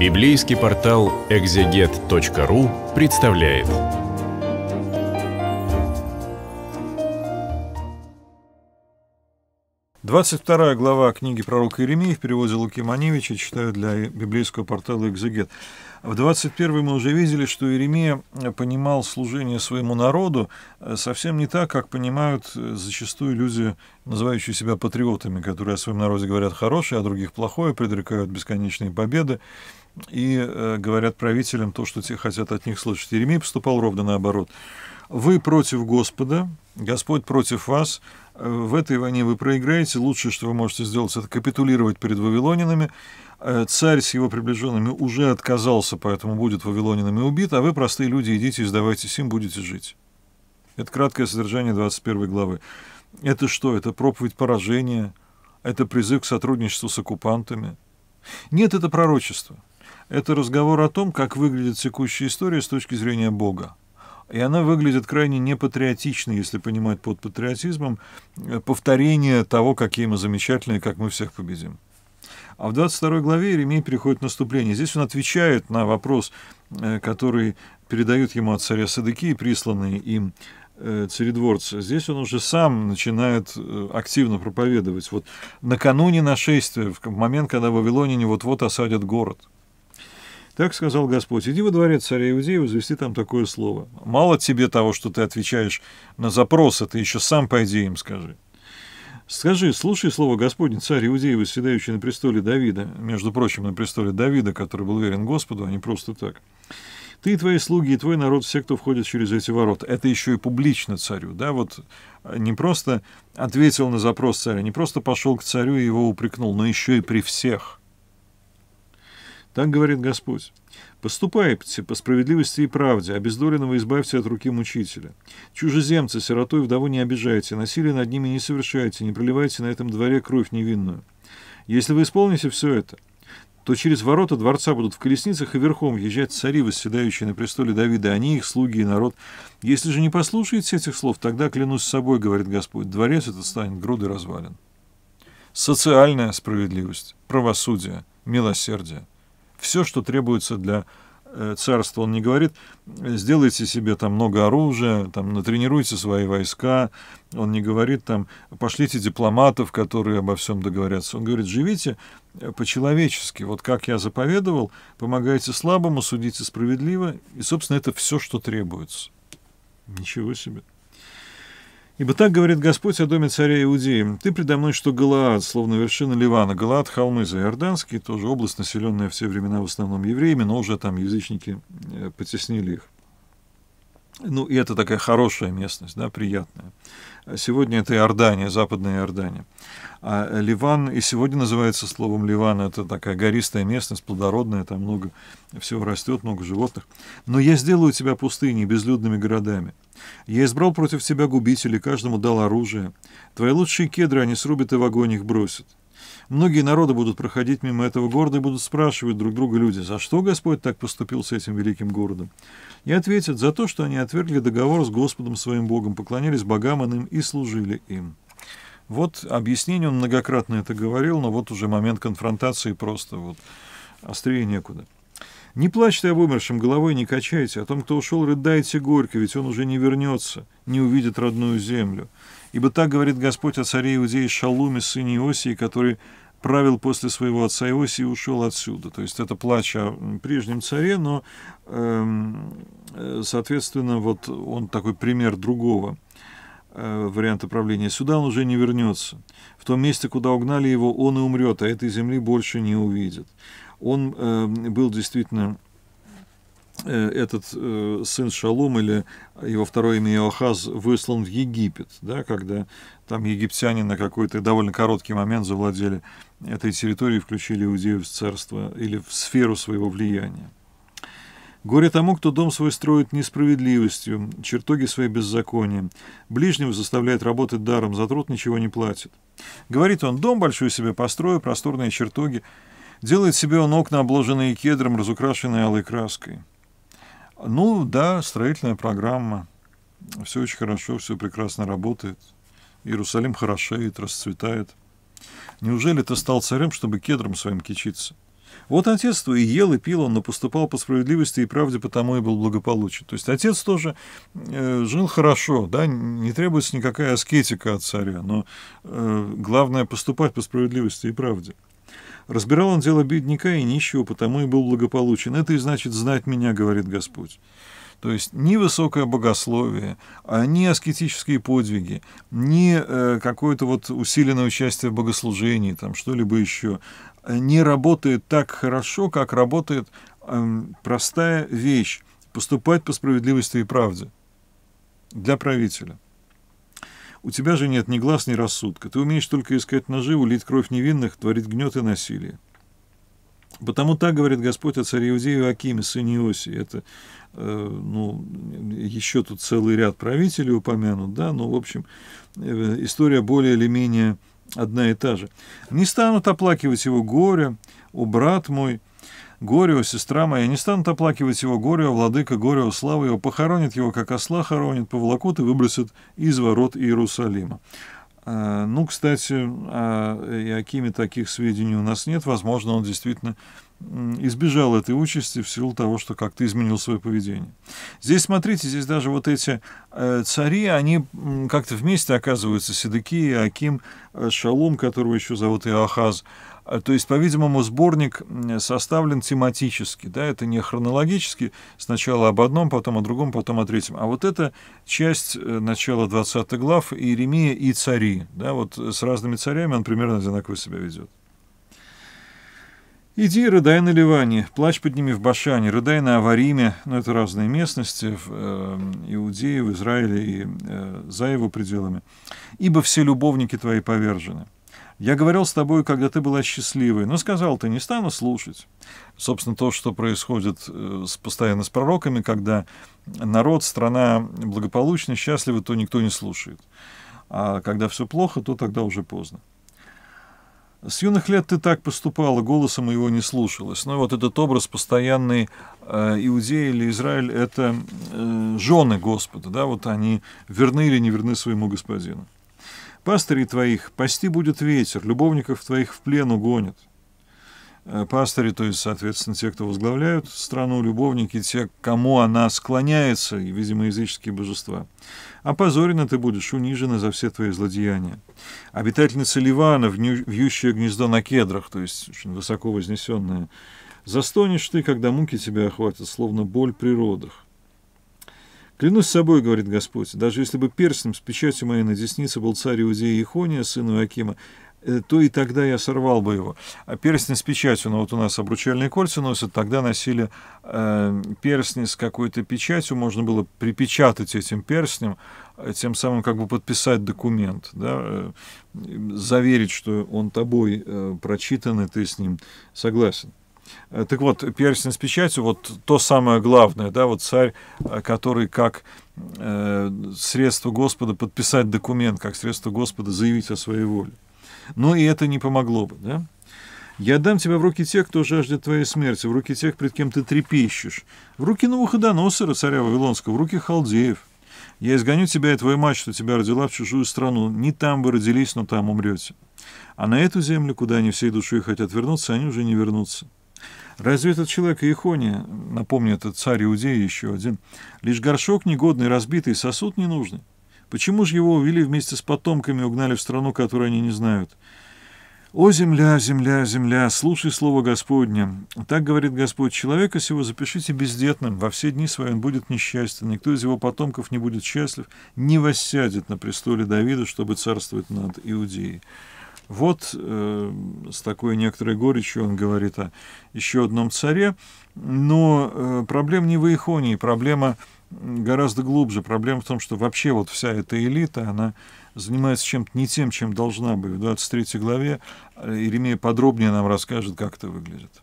Библейский портал экзегет.ру представляет. Двадцать вторая глава книги пророка Иеремии в переводе Луки Маневича читаю для библейского портала «Экзегет». В 21 мы уже видели, что Иеремия понимал служение своему народу э, совсем не так, как понимают э, зачастую люди, называющие себя патриотами, которые о своем народе говорят хорошее, о а других плохое, предрекают бесконечные победы и э, говорят правителям то, что те хотят от них слышать. Еремей поступал ровно наоборот. Вы против Господа, Господь против вас, э, в этой войне вы проиграете, лучшее, что вы можете сделать, это капитулировать перед вавилонинами, э, царь с его приближенными уже отказался, поэтому будет вавилонинами убит, а вы, простые люди, идите и сдавайтесь им, будете жить. Это краткое содержание 21 главы. Это что? Это проповедь поражения, это призыв к сотрудничеству с оккупантами. Нет, это пророчество. Это разговор о том, как выглядит текущая история с точки зрения Бога. И она выглядит крайне непатриотично, если понимать под патриотизмом, э, повторение того, какие мы замечательные, как мы всех победим. А в 22 главе Еремей переходит в наступление. Здесь он отвечает на вопрос, э, который передают ему от царя Садыки, присланные им э, царедворца. Здесь он уже сам начинает активно проповедовать. Вот накануне нашествия, в момент, когда вавилоняне вот-вот осадят город – так сказал Господь, иди во дворец царя Иудея, возвести там такое слово. Мало тебе того, что ты отвечаешь на запросы, ты еще сам пойди им скажи. Скажи, слушай слово Господне, царь Иудея, восседающий на престоле Давида, между прочим, на престоле Давида, который был верен Господу, а не просто так. Ты и твои слуги, и твой народ, все, кто входит через эти ворота. Это еще и публично царю, да, вот не просто ответил на запрос царя, не просто пошел к царю и его упрекнул, но еще и при всех. Так говорит Господь. «Поступайте по справедливости и правде, обездоленного избавьте от руки мучителя. Чужеземца, сиротой, вдову не обижайте, насилие над ними не совершайте, не проливайте на этом дворе кровь невинную. Если вы исполните все это, то через ворота дворца будут в колесницах и верхом езжать цари, восседающие на престоле Давида, они их слуги и народ. Если же не послушаете этих слов, тогда, клянусь собой, говорит Господь, дворец этот станет груды развален». Социальная справедливость, правосудие, милосердие – все, что требуется для э, царства. Он не говорит, сделайте себе там много оружия, там, натренируйте свои войска. Он не говорит, там, пошлите дипломатов, которые обо всем договорятся. Он говорит, живите э, по-человечески. Вот как я заповедовал, помогайте слабому, судите справедливо. И, собственно, это все, что требуется. Ничего себе. «Ибо так говорит Господь о доме царя Иудеи. Ты предо мной, что Галаад, словно вершина Ливана. Галаад — холмы заиорданские, тоже область, населенная все времена в основном евреями, но уже там язычники э, потеснили их. Ну, и это такая хорошая местность, да, приятная. Сегодня это Иордания, западная Иордания. А Ливан и сегодня называется словом Ливан. Это такая гористая местность, плодородная, там много всего растет, много животных. Но я сделаю тебя пустыней, безлюдными городами. Я избрал против себя губителей, каждому дал оружие. Твои лучшие кедры они срубят и в огонь их бросят. Многие народы будут проходить мимо этого города и будут спрашивать друг друга люди, за что Господь так поступил с этим великим городом. И ответят, за то, что они отвергли договор с Господом своим Богом, поклонялись богам иным и служили им. Вот объяснение, он многократно это говорил, но вот уже момент конфронтации просто вот острее некуда. Не плачьте о умершем, головой не качайте, о том, кто ушел, рыдайте горько, ведь он уже не вернется, не увидит родную землю. Ибо так говорит Господь о царе Иудеи Шалуме, сыне Иосии, который правил после своего отца Иосии и ушел отсюда. То есть это плач о прежнем царе, но, эм, э, соответственно, вот он такой пример другого э, варианта правления. Сюда он уже не вернется. В том месте, куда угнали его, он и умрет, а этой земли больше не увидит он э, был действительно э, этот э, сын Шалум или его второе имя Иохаз выслан в Египет, да, когда там египтяне на какой-то довольно короткий момент завладели этой территорией включили иудеев в царство или в сферу своего влияния. Горе тому, кто дом свой строит несправедливостью, чертоги свои беззаконием, ближнего заставляет работать даром, за труд ничего не платит. Говорит он, дом большой себе построю, просторные чертоги, Делает себе он окна, обложенные кедром, разукрашенные алой краской. Ну да, строительная программа. Все очень хорошо, все прекрасно работает. Иерусалим хорошеет, расцветает. Неужели ты стал царем, чтобы кедром своим кичиться? Вот отец твой и ел, и пил, он, но поступал по справедливости и правде, потому и был благополучен. То есть отец тоже э, жил хорошо, да, не требуется никакая аскетика от царя, но э, главное поступать по справедливости и правде. Разбирал он дело бедняка и нищего, потому и был благополучен. Это и значит «знать меня», — говорит Господь. То есть ни высокое богословие, а ни аскетические подвиги, ни э, какое-то вот усиленное участие в богослужении, там что-либо еще, э, не работает так хорошо, как работает эм, простая вещь – поступать по справедливости и правде для правителя. У тебя же нет ни глаз, ни рассудка. Ты умеешь только искать наживу, лить кровь невинных, творить гнет и насилие. Потому так говорит Господь о царе Иудею Акиме, сыне Иосии. Это, э, ну, еще тут целый ряд правителей упомянут, да, но, в общем, э, история более или менее одна и та же. «Не станут оплакивать его горе, о брат мой, Горио, сестра моя, не станут оплакивать его Горио, владыка Горио, слава его, похоронит его, как осла хоронит, поволокут и выбросят из ворот Иерусалима. А, ну, кстати, а, о Иакиме таких сведений у нас нет. Возможно, он действительно избежал этой участи в силу того, что как-то изменил свое поведение. Здесь, смотрите, здесь даже вот эти э, цари, они как-то вместе оказываются, Седыки, Аким, э, Шалум, которого еще зовут Иохаз, а, то есть, по-видимому, сборник составлен тематически, да, это не хронологически, сначала об одном, потом о другом, потом о третьем. А вот эта часть э, начала 20 глав Иеремия и цари, да, вот э, с разными царями он примерно одинаково себя ведет. «Иди, рыдай на Ливане, плачь под ними в Башане, рыдай на Авариме». Ну, это разные местности в э, Иудее, в Израиле и э, за его пределами. «Ибо все любовники твои повержены». Я говорил с тобой, когда ты была счастливой, но сказал, ты не стану слушать. Собственно, то, что происходит э, с, постоянно с пророками, когда народ, страна благополучна, счастлива, то никто не слушает. А когда все плохо, то тогда уже поздно. С юных лет ты так поступала, голосом его не слушалась. Но ну вот этот образ постоянный э, Иудея или Израиль – это э, жены Господа, да, вот они верны или не верны своему господину. Пастырей твоих пасти будет ветер, любовников твоих в плен угонят. Э, пастыри, то есть, соответственно, те, кто возглавляют страну, любовники, те, к кому она склоняется, и видимо, языческие божества. Опозорена ты будешь, унижена за все твои злодеяния. Обитательница Ливана, вьющая гнездо на кедрах, то есть очень высоко вознесенная, застонешь ты, когда муки тебя охватят, словно боль при родах. «Клянусь собой, — говорит Господь, — даже если бы перстнем с печатью моей на деснице был царь Иудея Ихония, сын Акима, э, то и тогда я сорвал бы его. А перстни с печатью, ну вот у нас обручальные кольца носят, тогда носили э, перстни с какой-то печатью, можно было припечатать этим перстнем, э, тем самым как бы подписать документ, да, э, заверить, что он тобой э, прочитан, и ты с ним согласен. Э, так вот, перстень с печатью, вот то самое главное, да, вот царь, э, который как э, средство Господа подписать документ, как средство Господа заявить о своей воле. Но и это не помогло бы, да? «Я дам тебя в руки тех, кто жаждет твоей смерти, в руки тех, пред кем ты трепещешь, в руки Навуходоносора, царя Вавилонского, в руки халдеев. Я изгоню тебя и твою мать, что тебя родила в чужую страну. Не там вы родились, но там умрете. А на эту землю, куда они всей душой хотят вернуться, они уже не вернутся. Разве этот человек Иехония, напомню, это царь Иудеи еще один, лишь горшок негодный, разбитый, сосуд ненужный? Почему же его увели вместе с потомками угнали в страну, которую они не знают? «О, земля, земля, земля, слушай слово Господне! Так говорит Господь, человека сего запишите бездетным, во все дни свои он будет несчастен, никто из его потомков не будет счастлив, не воссядет на престоле Давида, чтобы царствовать над Иудеей». Вот э, с такой некоторой горечью он говорит о еще одном царе, но э, проблема не в Ихонии, проблема гораздо глубже. Проблема в том, что вообще вот вся эта элита, она занимается чем-то не тем, чем должна быть. В 23 главе э, Иеремия подробнее нам расскажет, как это выглядит.